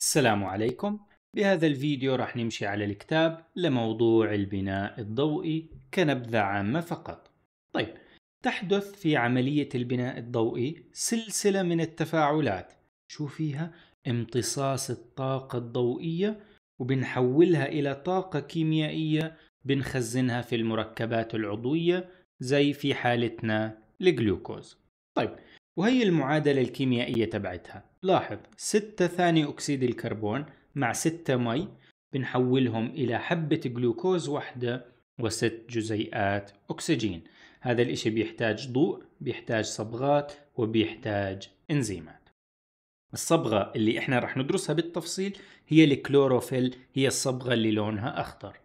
السلام عليكم بهذا الفيديو راح نمشي على الكتاب لموضوع البناء الضوئي كنبذة عامة فقط طيب تحدث في عملية البناء الضوئي سلسلة من التفاعلات شو فيها؟ امتصاص الطاقة الضوئية وبنحولها إلى طاقة كيميائية بنخزنها في المركبات العضوية زي في حالتنا الجلوكوز طيب وهي المعادلة الكيميائية تبعتها لاحظ 6 ثاني أكسيد الكربون مع 6 مي بنحولهم إلى حبة جلوكوز واحدة وست جزيئات أكسجين هذا الإشي بيحتاج ضوء بيحتاج صبغات وبيحتاج إنزيمات الصبغة اللي احنا رح ندرسها بالتفصيل هي الكلوروفيل هي الصبغة اللي لونها أخضر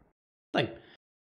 طيب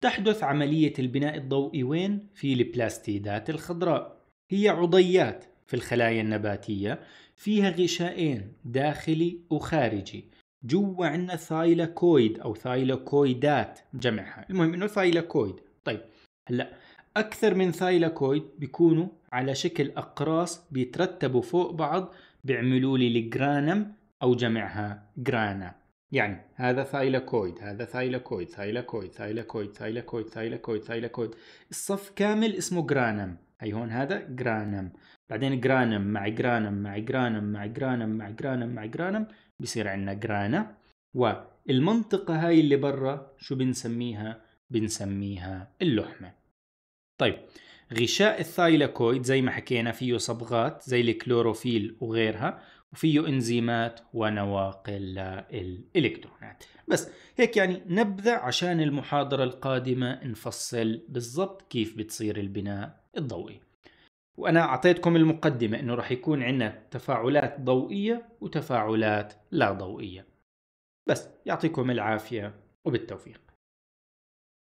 تحدث عملية البناء الضوئي وين؟ في البلاستيدات الخضراء هي عضيات في الخلايا النباتية فيها غشائين داخلي وخارجي جوا عندنا ثايلاكويد او ثايلاكويدات جمعها المهم انه ثايلاكويد طيب هلا اكثر من ثايلاكويد بيكونوا على شكل اقراص بيترتبوا فوق بعض بيعملوا لي الجرانم او جمعها جرانا يعني هذا ثايلاكويد هذا ثايلاكويد ثايلاكويد ثايلاكويد ثايلاكويد ثايلاكويد ثايلاكويد الصف كامل اسمه جرانم اي هون هذا جرانم بعدين جرانم مع جرانم مع جرانم مع جرانم مع جرانم مع جرانم بصير عندنا جرانا والمنطقة هاي اللي برا شو بنسميها؟ بنسميها اللحمة طيب غشاء الثايلاكويد زي ما حكينا فيه صبغات زي الكلوروفيل وغيرها وفيه انزيمات ونواقل للالكترونات بس هيك يعني نبذة عشان المحاضرة القادمة نفصل بالضبط كيف بتصير البناء الضوئي وأنا أعطيتكم المقدمة أنه رح يكون عندنا تفاعلات ضوئية وتفاعلات لا ضوئية بس يعطيكم العافية وبالتوفيق